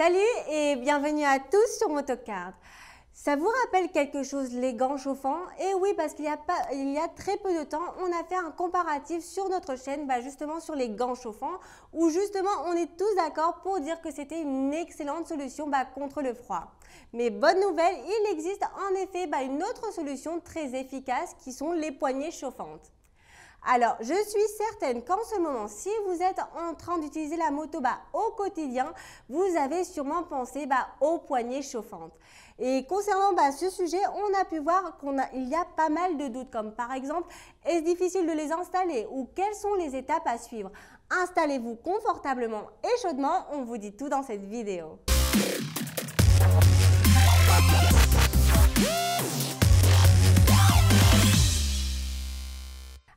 Salut et bienvenue à tous sur Motocard. Ça vous rappelle quelque chose les gants chauffants Et eh oui, parce qu'il y, a y a très peu de temps, on a fait un comparatif sur notre chaîne, bah, justement sur les gants chauffants, où justement on est tous d'accord pour dire que c'était une excellente solution bah, contre le froid. Mais bonne nouvelle, il existe en effet bah, une autre solution très efficace qui sont les poignées chauffantes. Alors, je suis certaine qu'en ce moment, si vous êtes en train d'utiliser la moto bah, au quotidien, vous avez sûrement pensé bah, aux poignées chauffantes. Et concernant bah, ce sujet, on a pu voir qu'il y a pas mal de doutes, comme par exemple, est-ce difficile de les installer ou quelles sont les étapes à suivre Installez-vous confortablement et chaudement, on vous dit tout dans cette vidéo.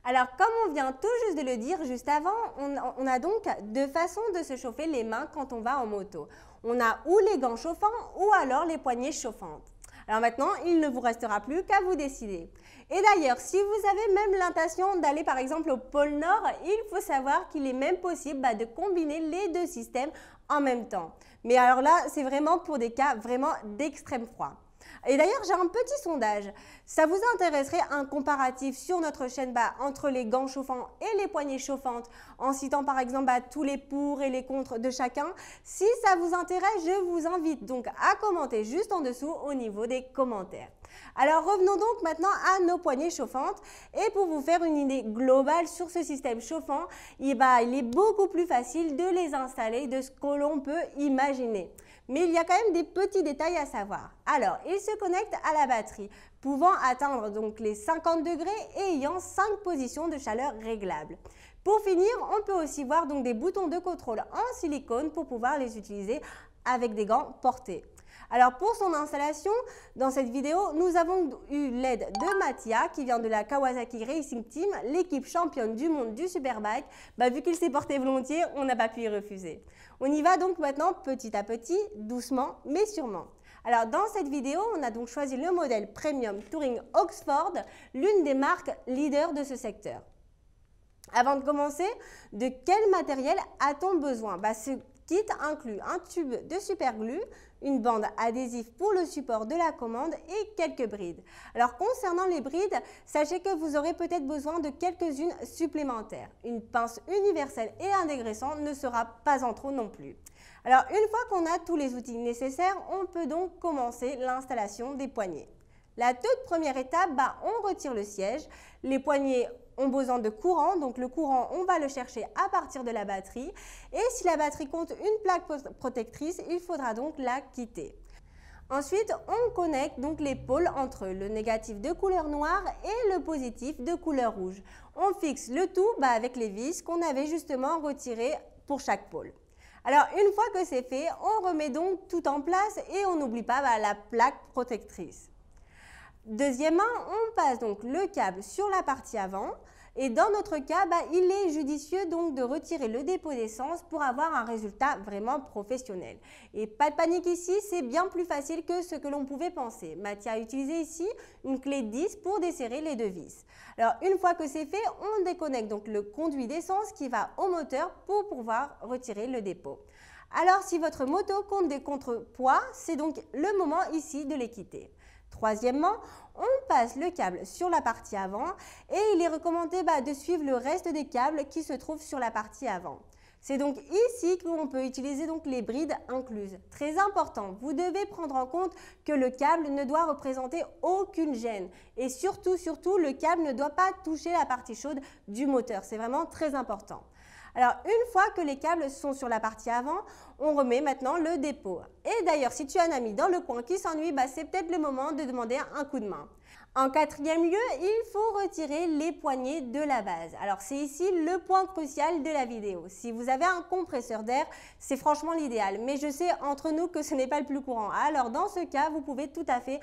Alors, comme on vient tout juste de le dire juste avant, on, a donc deux façons de se chauffer les mains quand on va en moto. On a ou les gants chauffants ou alors les poignées chauffantes. Alors maintenant, il ne vous restera plus qu'à vous décider. Et d'ailleurs, si vous avez même l'intention d'aller par exemple au pôle Nord, il faut savoir qu'il est même possible bah, de combiner les deux systèmes en même temps. Mais alors là, c'est vraiment pour des cas vraiment d'extrême froid. Et d'ailleurs, j'ai un petit sondage. Ça vous intéresserait un comparatif sur notre chaîne bas entre les gants chauffants et les poignées chauffantes en citant par exemple bah, tous les pour et les contre de chacun Si ça vous intéresse, je vous invite donc à commenter juste en dessous au niveau des commentaires. Alors revenons donc maintenant à nos poignées chauffantes et pour vous faire une idée globale sur ce système chauffant, il bah, est beaucoup plus facile de les installer de ce que l'on peut imaginer. Mais il y a quand même des petits détails à savoir. Alors, il se connecte à la batterie, pouvant atteindre donc les 50 degrés et ayant 5 positions de chaleur réglables. Pour finir, on peut aussi voir donc des boutons de contrôle en silicone pour pouvoir les utiliser avec des gants portés. Alors pour son installation, dans cette vidéo, nous avons eu l'aide de Mattia qui vient de la Kawasaki Racing Team, l'équipe championne du monde du Superbike. Bah, vu qu'il s'est porté volontiers, on n'a pas pu y refuser. On y va donc maintenant petit à petit, doucement mais sûrement. Alors dans cette vidéo, on a donc choisi le modèle Premium Touring Oxford, l'une des marques leaders de ce secteur. Avant de commencer, de quel matériel a-t-on besoin bah, kit inclut un tube de superglue, une bande adhésive pour le support de la commande et quelques brides. Alors concernant les brides, sachez que vous aurez peut-être besoin de quelques-unes supplémentaires. Une pince universelle et un dégraissant ne sera pas en trop non plus. Alors une fois qu'on a tous les outils nécessaires, on peut donc commencer l'installation des poignées. La toute première étape, bah, on retire le siège, les poignées ont besoin de courant. Donc le courant, on va le chercher à partir de la batterie. Et si la batterie compte une plaque protectrice, il faudra donc la quitter. Ensuite, on connecte donc les pôles entre le négatif de couleur noire et le positif de couleur rouge. On fixe le tout bah, avec les vis qu'on avait justement retirées pour chaque pôle. Alors une fois que c'est fait, on remet donc tout en place et on n'oublie pas bah, la plaque protectrice. Deuxièmement, on passe donc le câble sur la partie avant. Et dans notre cas, bah, il est judicieux donc de retirer le dépôt d'essence pour avoir un résultat vraiment professionnel. Et pas de panique ici, c'est bien plus facile que ce que l'on pouvait penser. Mathia a utilisé ici une clé 10 pour desserrer les deux vis. Alors une fois que c'est fait, on déconnecte donc le conduit d'essence qui va au moteur pour pouvoir retirer le dépôt. Alors si votre moto compte des contrepoids, c'est donc le moment ici de les quitter. Troisièmement, on passe le câble sur la partie avant et il est recommandé bah, de suivre le reste des câbles qui se trouvent sur la partie avant. C'est donc ici qu'on peut utiliser donc les brides incluses. Très important, vous devez prendre en compte que le câble ne doit représenter aucune gêne. Et surtout, surtout, le câble ne doit pas toucher la partie chaude du moteur. C'est vraiment très important. Alors, une fois que les câbles sont sur la partie avant, on remet maintenant le dépôt. Et d'ailleurs, si tu as un ami dans le coin qui s'ennuie, bah, c'est peut-être le moment de demander un coup de main. En quatrième lieu, il faut retirer les poignées de la base. Alors c'est ici le point crucial de la vidéo. Si vous avez un compresseur d'air, c'est franchement l'idéal. Mais je sais entre nous que ce n'est pas le plus courant. Alors dans ce cas, vous pouvez tout à fait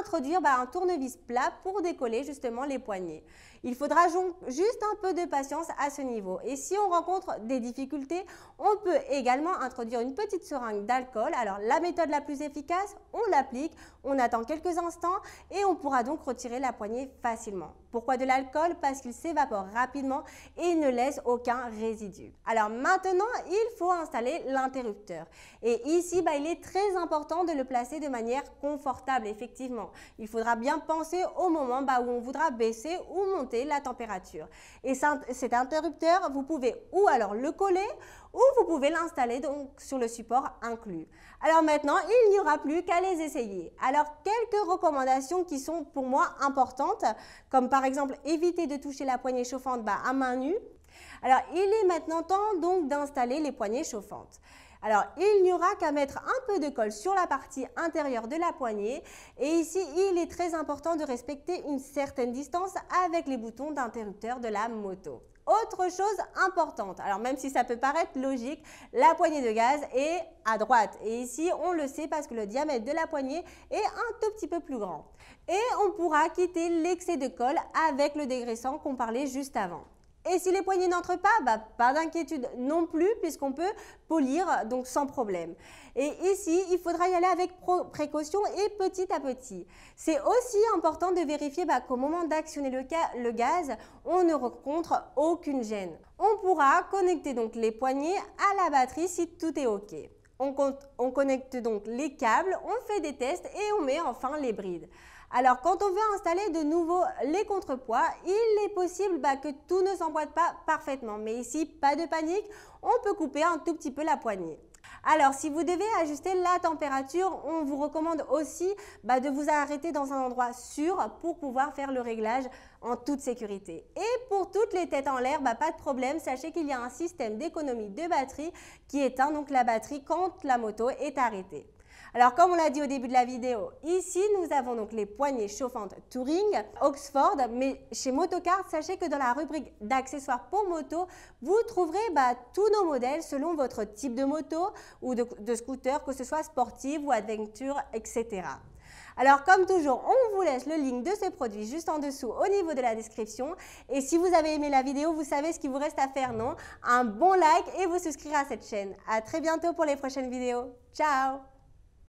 introduire bah, un tournevis plat pour décoller justement les poignées. Il faudra juste un peu de patience à ce niveau. Et si on rencontre des difficultés, on peut également introduire une petite seringue d'alcool. Alors la méthode la plus efficace, on l'applique, on attend quelques instants et on pourra donc retirer la poignée facilement. Pourquoi de l'alcool Parce qu'il s'évapore rapidement et ne laisse aucun résidu. Alors maintenant, il faut installer l'interrupteur. Et ici, bah, il est très important de le placer de manière confortable, effectivement. Il faudra bien penser au moment bah, où on voudra baisser ou monter la température. Et cet interrupteur, vous pouvez ou alors le coller ou vous pouvez l'installer donc sur le support inclus. Alors maintenant, il n'y aura plus qu'à les essayer. Alors quelques recommandations qui sont pour moi importantes, comme par exemple éviter de toucher la poignée chauffante bah, à main nue. Alors il est maintenant temps donc d'installer les poignées chauffantes. Alors, il n'y aura qu'à mettre un peu de colle sur la partie intérieure de la poignée. Et ici, il est très important de respecter une certaine distance avec les boutons d'interrupteur de la moto. Autre chose importante, alors même si ça peut paraître logique, la poignée de gaz est à droite. Et ici, on le sait parce que le diamètre de la poignée est un tout petit peu plus grand. Et on pourra quitter l'excès de colle avec le dégraissant qu'on parlait juste avant. Et si les poignées n'entrent pas, bah, pas d'inquiétude non plus puisqu'on peut polir donc sans problème. Et ici, il faudra y aller avec précaution et petit à petit. C'est aussi important de vérifier bah, qu'au moment d'actionner le, le gaz, on ne rencontre aucune gêne. On pourra connecter donc les poignées à la batterie si tout est OK. On, on connecte donc les câbles, on fait des tests et on met enfin les brides. Alors, quand on veut installer de nouveau les contrepoids, il est possible bah, que tout ne s'emboîte pas parfaitement. Mais ici, pas de panique, on peut couper un tout petit peu la poignée. Alors, si vous devez ajuster la température, on vous recommande aussi bah, de vous arrêter dans un endroit sûr pour pouvoir faire le réglage en toute sécurité. Et pour toutes les têtes en l'air, bah, pas de problème, sachez qu'il y a un système d'économie de batterie qui éteint donc la batterie quand la moto est arrêtée. Alors comme on l'a dit au début de la vidéo, ici nous avons donc les poignées chauffantes Touring, Oxford, mais chez Motocard, sachez que dans la rubrique d'accessoires pour moto, vous trouverez bah, tous nos modèles selon votre type de moto ou de, scooter, que ce soit sportive ou adventure, etc. Alors comme toujours, on vous laisse le lien de ce produit juste en dessous au niveau de la description. Et si vous avez aimé la vidéo, vous savez ce qu'il vous reste à faire, non Un bon like et vous souscrire à cette chaîne. À très bientôt pour les prochaines vidéos. Ciao